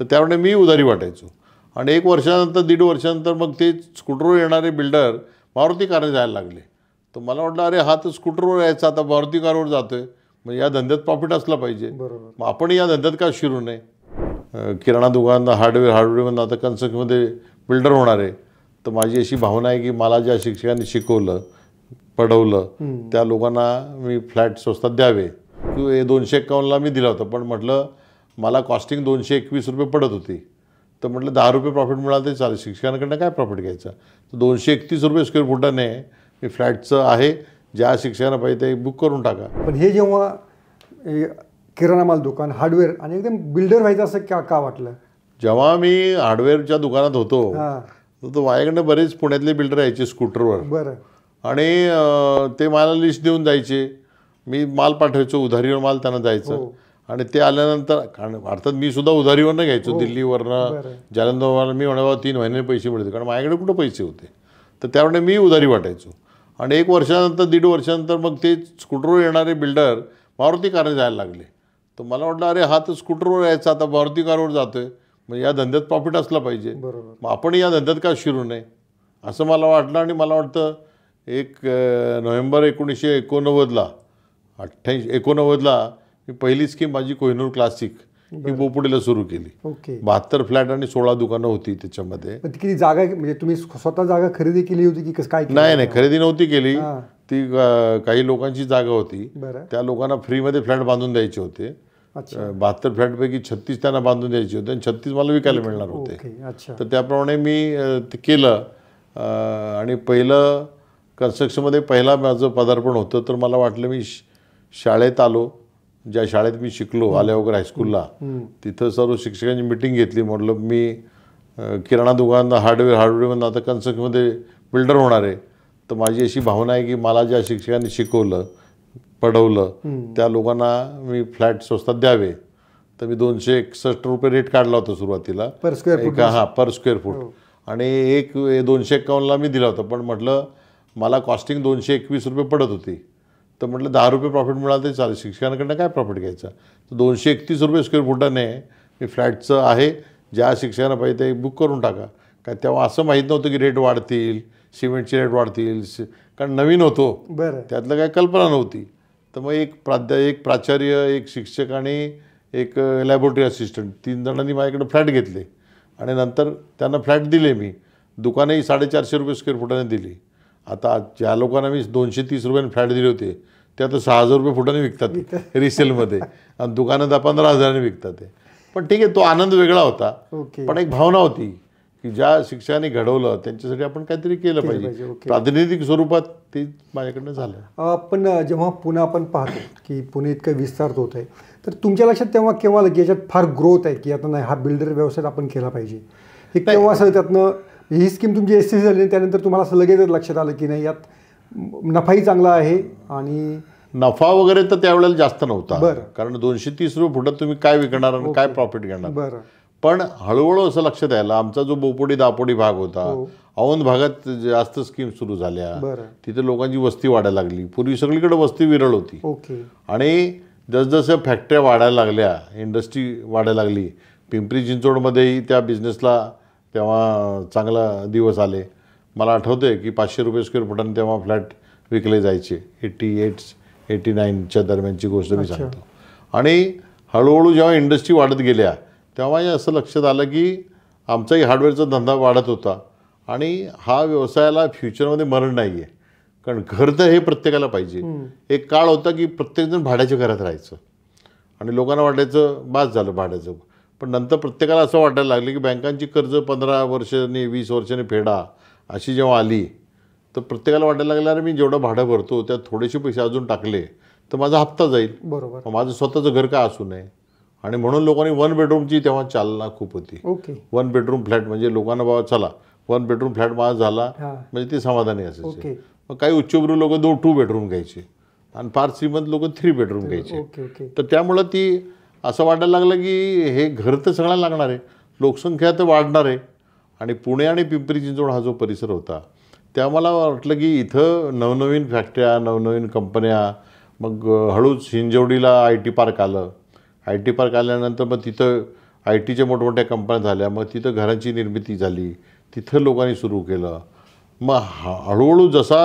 तर त्यामुळे मी उधारी वाटायचो आणि एक वर्षानंतर दीड वर्षानंतर मग ते स्कूटरवर येणारे बिल्डर मारुती कारने जायला लागले तर मला वाटलं अरे हा तर स्कूटरवर यायचा आता मारुती कारवर जातो आहे म्हणजे मग या धंद्यात प्रॉफिट असला पाहिजे मग आपण या धंद्यात का शिरू नये किराणा दुकान हार्डवेअर हार्डवेअरमधून आता कन्स्ट्रक्शनमध्ये बिल्डर होणार आहे तर माझी अशी भावना आहे की मला ज्या शिक्षकांनी शिकवलं पडवलं त्या लोकांना मी फ्लॅट स्वस्तात द्यावे हे दोनशे एक्कावन्नला मी दिला होता पण म्हटलं मला कॉस्टिंग दोनशे एकवीस रुपये पडत होती तर म्हटलं दहा रुपये प्रॉफिट मिळालं तरी चालेल शिक्षकांकडनं काय प्रॉफिट घ्यायचं तर दोनशे एकतीस रुपये स्क्वेअर फुटाने मी फ्लॅटचं आहे ज्या शिक्षकांना पाहिजे ते बुक करून टाका पण हे जेव्हा किराणा माल दुकान हार्डवेअर आणि एकदम बिल्डर व्हायचं असं का का वाटलं जेव्हा मी हार्डवेअरच्या दुकानात होतो तर माझ्याकडनं बरेच पुण्यातले बिल्डर यायचे स्कूटरवर बरं आणि ते मला लिस्ट देऊन जायचे मी माल पाठवायचो उधारीवर माल त्यांना जायचं हो. आणि ते आल्यानंतर कारण भारतात मी सुद्धा उधारीवरनं घ्यायचो हो, दिल्लीवरनं जालंदरवरनं मी म्हणावा तीन महिने पैसे मिळते कारण माझ्याकडे कुठं पैसे होते तर त्यामुळे मी उधारी वाटायचो आणि एक वर्षानंतर दीड वर्षानंतर मग ते स्कूटरवर येणारे बिल्डर मारुती कारने जायला लागले तर मला वाटलं अरे हा तर स्कूटरवर यायचा आता मारुती कारवर जातोय मग या धंद्यात प्रॉफिट असला पाहिजे मग आपण या धंद्यात का शिरू नये असं मला वाटलं आणि मला वाटतं एक नोव्हेंबर एकोणीसशे एकोणनव्वदला अठ्ठ्याऐंशी एकोणनव्वदला मी पहिली स्कीम माझी कोहिनूर क्लासिक ही बोपुडीला सुरू केली ओके बहात्तर फ्लॅट आणि सोळा दुकानं होती त्याच्यामध्ये किती जागा म्हणजे तुम्ही स्वतः जागा खरेदी केली होती की काय नाही नाही खरेदी नव्हती केली ती काही लोकांची जागा होती त्या लोकांना फ्रीमध्ये फ्लॅट बांधून द्यायचे होते बहात्तर फ्लॅटपैकी छत्तीस त्यांना बांधून द्यायचे होते आणि छत्तीस मला विकायला मिळणार होते तर त्याप्रमाणे मी केलं आणि पहिलं कन्स्ट्रक्शनमध्ये पहिला माझं पदार्पण होतं तर मला वाटलं मी शाळेत आलो ज्या शाळेत मी शिकलो वगैरे हायस्कूलला तिथं सर्व शिक्षकांची मिटिंग घेतली म्हटलं मी किराणा दुकान हार्डवेअर हार्डवेअरमधून आता कन्स्ट्रक्शनमध्ये बिल्डर होणार आहे तर माझी अशी भावना आहे की मला ज्या शिक्षकांनी शिकवलं पढवलं त्या लोकांना मी फ्लॅट स्वस्तात द्यावे तर मी दोनशे एकसष्ट रुपये रेट काढला होता सुरुवातीला पर स्क्वेअर फूट हां पर स्क्वेअर फूट आणि एक दोनशे एक्कावन्नला मी दिला होता पण म्हटलं मला कॉस्टिंग दोनशे एकवीस रुपये पडत होती तर म्हटलं दहा रुपये प्रॉफिट मिळालं तरी चालेल शिक्षकांकडनं काय प्रॉफिट घ्यायचा तर दोनशे एकतीस रुपये स्क्वेअर फुटाने हे फ्लॅटचं आहे ज्या शिक्षकांना पाहिजे ते बुक करून टाका काय तेव्हा असं माहीत नव्हतं की रेट वाढतील सिमेंटचे रेट वाढतील कारण नवीन होतो बरं त्यातलं काय कल्पना नव्हती तर मग एक प्राध्या एक प्राचार्य एक शिक्षक आणि एक लॅबोरेटरी असिस्टंट तीन जणांनी माझ्याकडे फ्लॅट घेतले आणि नंतर त्यांना फ्लॅट दिले मी दुकानंही साडेचारशे रुपये स्क्वेअर फुटाने दिली आता ज्या लोकांना मी दोनशे तीस रुपयाने फ्लॅट दिले होते ते आता सहा हजार रुपये फुटाने विकतात रिसेलमध्ये आणि दुकानात पंधरा हजाराने विकतात ते पण ठीक आहे तो आनंद वेगळा होता पण एक भावना होती की ज्या शिक्षकांनी घडवलं त्यांच्यासाठी आपण काहीतरी केलं पाहिजे प्रातिनिधिक स्वरूपात ते माझ्याकडनं झालं पण जेव्हा पुन्हा आपण पाहतो की पुणे इतकं विस्तार होत आहे तर तुमच्या लक्षात तेव्हा केव्हा की याच्यात फार ग्रोथ आहे की आता नाही हा बिल्डर व्यवसाय आपण केला पाहिजे हे केव्हा असं त्यातनं ही स्कीम तुमची एस सी झाली त्यानंतर तुम्हाला असं लगेच लक्षात आलं की नाही यात नफाही चांगला आहे आणि नफा वगैरे तर त्यावेळेला जास्त नव्हता कारण दोनशे तीस रुपये फुटत तुम्ही काय विकणार आणि काय प्रॉफिट घेणार पण हळूहळू असं लक्षात यायला आमचा जो बोपोडी दापोडी भाग होता हो. औंध भागात जास्त स्कीम सुरू झाल्या तिथे लोकांची वस्ती वाढायला लागली पूर्वी सगळीकडे वस्ती विरळ होती आणि जसजसं फॅक्टऱ्या वाढायला लागल्या इंडस्ट्री वाढायला लागली पिंपरी चिंचवडमध्येही त्या बिझनेसला तेव्हा चांगला दिवस आले मला आठवते की पाचशे रुपये स्क्वेअर फुटाने तेव्हा फ्लॅट विकले जायचे एट्टी एट एटी नाईनच्या दरम्यानची गोष्ट मी सांगतो आणि हळूहळू जेव्हा इंडस्ट्री वाढत गेल्या तेव्हा असं लक्षात आलं की आमचाही हार्डवेअरचा धंदा वाढत होता आणि हा व्यवसायाला फ्युचरमध्ये मरण नाही आहे कारण घर तर हे प्रत्येकाला पाहिजे एक काळ होता की प्रत्येकजण भाड्याच्या घरात राहायचं आणि लोकांना वाटायचं बास झालं भाड्याचं पण नंतर प्रत्येकाला असं वाटायला लागले की बँकांची कर्ज पंधरा वर्षांनी वीस वर्षाने फेडा अशी जेव्हा आली तर प्रत्येकाला वाटायला लागलं अरे मी जेवढं भाडं भरतो त्यात थोडेसे पैसे अजून टाकले तर माझा हप्ता जाईल बरोबर माझं स्वतःचं घर काय असू नये आणि म्हणून लोकांनी वन बेडरूमची तेव्हा चालना खूप होती ओके वन बेडरूम फ्लॅट म्हणजे लोकांना बाबा चला वन बेडरूम फ्लॅट माझा झाला म्हणजे ते समाधानी असायचे मग काही उच्चभ्रू लोक दोन टू बेडरूम घ्यायचे आणि फार श्रीमंत लोक थ्री बेडरूम घ्यायचे तर त्यामुळं ती असं वाटायला लागलं की हे घर तर सगळ्यांना लागणार आहे लोकसंख्या तर वाढणार आहे आणि पुणे आणि पिंपरी चिंचवड हा जो परिसर होता त्या मला वाटलं की इथं नवनवीन फॅक्टऱ्या नवनवीन कंपन्या मग हळूच हिंजवडीला आय टी पार्क आलं आय टी पार्क आल्यानंतर मग तिथं आय टीच्या मोठमोठ्या कंपन्या झाल्या मग तिथं घरांची निर्मिती झाली तिथं लोकांनी सुरू केलं मग हळूहळू जसा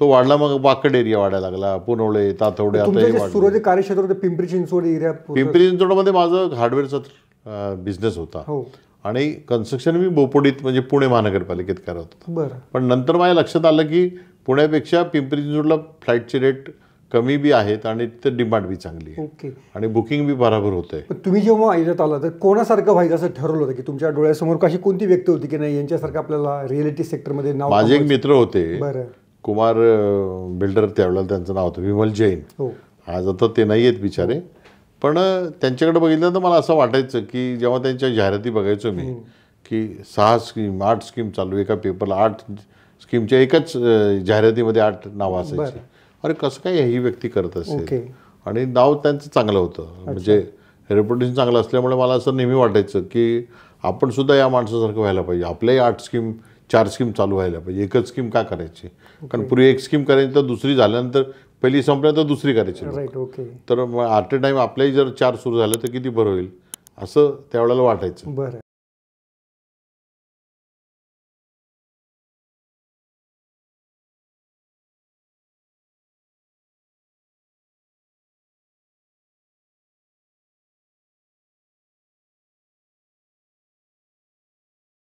तो वाढला मग वाकड एरिया वाढायला लागला पुनवळे तातवडे आता कार्यक्षेत्र होते पिंपरी चिंचवड एरिया पिंपरी चिंचवडमध्ये माझं हार्डवेअरचा बिझनेस होता हो. आणि कन्स्ट्रक्शन मी बोपोडीत म्हणजे पुणे महानगरपालिकेत करत होतो पण नंतर माझ्या लक्षात आलं की पुण्यापेक्षा पिंपरी चिंचवडला फ्लाईटचे रेट कमी बी आहेत आणि ते डिमांड बी चांगली ओके आणि बुकिंग बी बराबर होते तुम्ही जेव्हा आयुष्यात आला तर कोणासारखं व्हायचं असं ठरवलं होतं की तुमच्या डोळ्यासमोर कशी कोणती व्यक्ती होती की नाही यांच्यासारखं आपल्याला रिअलिटी सेक्टरमध्ये माझे एक मित्र होते बरं कुमार बिल्डर त्यावेळेला त्यांचं नाव होतं विमल जैन हो. आज आता ते नाही आहेत बिचारे पण त्यांच्याकडे बघितलं तर मला असं वाटायचं की जेव्हा त्यांच्या जाहिराती बघायचो मी की सहा स्कीम आठ स्कीम चालू एका पेपरला आठ स्कीमच्या एकाच जाहिरातीमध्ये आठ नावं असायची अरे कसं काय ही व्यक्ती करत असेल आणि नाव त्यांचं चांगलं होतं म्हणजे रेप्युटेशन चांगलं असल्यामुळे मला असं नेहमी वाटायचं की आपण सुद्धा या माणसासारखं व्हायला पाहिजे आपल्याही आठ स्कीम चार स्कीम चालू व्हायला पाहिजे एकच स्कीम का करायची कारण पूर्वी एक स्कीम करायची तर दुसरी झाल्यानंतर पहिली संपल्या तर दुसरी करायची राईट ओके तर मग ॲट अ टाईम आपल्याही जर चार सुरू झालं तर किती बरं होईल असं त्यावेळेला वाटायचं बरं